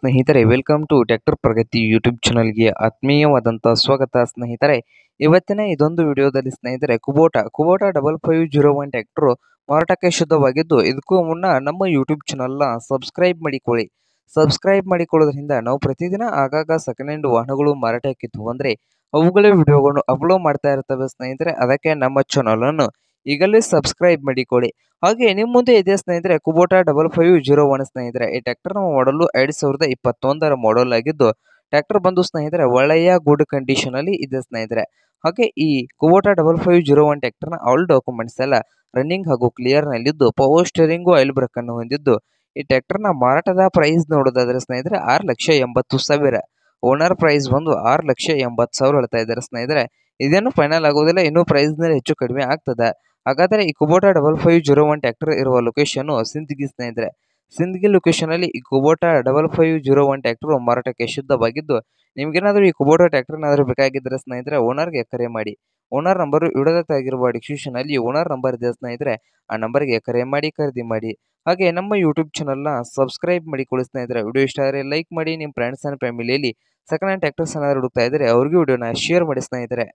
ಸ್ನೇಹಿತರೆ welcome to tractor Pragati YouTube ಚಾನಲ್ಗೆ ಆತ್ಮೀಯವಾದಂಥ ಸ್ವಾಗತ ಸ್ನೇಹಿತರೆ ಇವತ್ತಿನ ಇದೊಂದು ವಿಡಿಯೋದಲ್ಲಿ ಸ್ನೇಹಿತರೆ Kubota Kubota double five zero one tractor ಮಾರಾಟಕ್ಕೆ ಶುದ್ಧವಾಗಿದ್ದು ಇದಕ್ಕೂ ಮುನ್ನ ನಮ್ಮ ಯೂಟ್ಯೂಬ್ ಚಾನಲ್ನ ಸಬ್ಸ್ಕ್ರೈಬ್ ಮಾಡಿಕೊಳ್ಳಿ ಸಬ್ಸ್ಕ್ರೈಬ್ ಮಾಡಿಕೊಳ್ಳೋದ್ರಿಂದ ನಾವು ಪ್ರತಿದಿನ ಆಗಾಗ ಸೆಕೆಂಡ್ ಹ್ಯಾಂಡ್ ವಾಹನಗಳು ಮಾರಾಟಕ್ಕಿತ್ತು ಅಂದರೆ ಅವುಗಳೇ ವಿಡಿಯೋಗಳನ್ನು ಅಪ್ಲೋಡ್ ಮಾಡ್ತಾ ಇರ್ತವೆ ಸ್ನೇಹಿತರೆ ಅದಕ್ಕೆ ನಮ್ಮ ಚಾನಲನ್ನು ಈಗಲೇ ಸಬ್ಸ್ಕ್ರೈಬ್ ಮಾಡಿಕೊಳ್ಳಿ ಹಾಗೆ ನಿಮ್ಮ ಮುಂದೆ ಇದೆ ಸ್ನೇಹಿತರೆ Kubota double five zero one ಸ್ನೇಹಿತರೆ ಈ ಟ್ಯಾಕ್ಟರ್ನ ಮಾಡಲು ಎರಡು ಸಾವಿರದ ಇಪ್ಪತ್ತೊಂದರ ಮಾಡಲ್ ಆಗಿದ್ದು ಟ್ಯಾಕ್ಟರ್ ಬಂದು ಸ್ನೇಹಿತರೆ ಒಳ್ಳೆಯ ಗುಡ್ ಕಂಡೀಷನ್ ಅಲ್ಲಿ ಇದೆ ಸ್ನೇಹಿತರೆ ಹಾಗೆ ಈ Kubota double five zero one ಟ್ಯಾಕ್ಟರ್ನ ಆಲ್ ಡಾಕ್ಯುಮೆಂಟ್ಸ್ ಎಲ್ಲ ರನ್ನಿಂಗ್ ಹಾಗೂ ಕ್ಲಿಯರ್ನಲ್ಲಿದ್ದು ಪವರ್ ಸ್ಟೇರಿಂಗು ಆಯಿಲ್ ಬ್ರೇಕ್ ಅನ್ನು ಹೊಂದಿದ್ದು ಈ ಟ್ಯಾಕ್ಟರ್ನ ಮಾರಾಟದ ಪ್ರೈಸ್ ನೋಡೋದಾದರೆ ಸ್ನೇಹಿತರೆ ಆರು ಲಕ್ಷ ಎಂಬತ್ತು ಸಾವಿರ ಓನರ್ ಪ್ರೈಸ್ ಬಂದು ಆರು ಲಕ್ಷ ಎಂಬತ್ತು ಸಾವಿರ ಹೇಳ್ತಾ ಇದ್ದಾರೆ ಸ್ನೇಹಿತರೆ ಇದೇನು ಫೈನಲ್ ಆಗೋದಿಲ್ಲ ಇನ್ನೂ ಪ್ರೈಸ್ನಲ್ಲಿ ಹೆಚ್ಚು ಕಡಿಮೆ ಆಗ್ತದೆ ಹಾಗಾದರೆ ಈ Kubota double five zero one tractor ಇರುವ ಲೊಕೇಶನ್ ಸಿಂದಗಿ ಸ್ನೇಹಿತರೆ ಸಿಂದಗಿ ಲೊಕೇಶನಲ್ಲಿ ಈ Kubota double five zero one tractor ಮಾರಾಟಕ್ಕೆ ಶುದ್ಧವಾಗಿದ್ದು ನಿಮಗೇನಾದರೂ ಈ ಕುಬೋಟಾ ಟ್ಯಾಕ್ಟರ್ ಏನಾದರೂ ಬೇಕಾಗಿದ್ದರೆ ಸ್ನೇಹಿತರೆ ಓನರ್ಗೆ ಕರೆ ಮಾಡಿ ಓನರ್ ನಂಬರು ಡಿಸ್ಕ್ರಿಪ್ಷನ್ ಡಿಸ್ಕ್ರಿಪ್ಷನಲ್ಲಿ ಓನರ್ ನಂಬರ್ ಇದೆ ಸ್ನೇಹಿತರೆ ಆ ನಂಬರ್ಗೆ ಕರೆ ಮಾಡಿ ಖರೀದಿ ಮಾಡಿ ಹಾಗೆ ನಮ್ಮ ಯೂಟ್ಯೂಬ್ ಚಾನಲ್ನ ಸಬ್ಸ್ಕ್ರೈಬ್ ಮಾಡಿ ಕೊಡಿಸ್ತಾ ಸ್ನೇಹಿತರೆ ವಿಡಿಯೋ ಇಷ್ಟ ಆದರೆ ಲೈಕ್ ಮಾಡಿ ನಿಮ್ಮ ಫ್ರೆಂಡ್ಸ್ ಆ್ಯಂಡ್ ಫ್ಯಾಮಿಲಿಯಲ್ಲಿ ಸೆಕೆಂಡ್ ಹ್ಯಾಂಡ್ ಟ್ಯಾಕ್ಟರ್ಸ್ ಏನಾದರೂ ಹುಡುಕ್ತಾ ಇದ್ದರೆ ಅವ್ರಿಗೂ ವಿಡಿಯೋನ ಶೇರ್ ಮಾಡಿ ಸ್ನೇಹಿತರೆ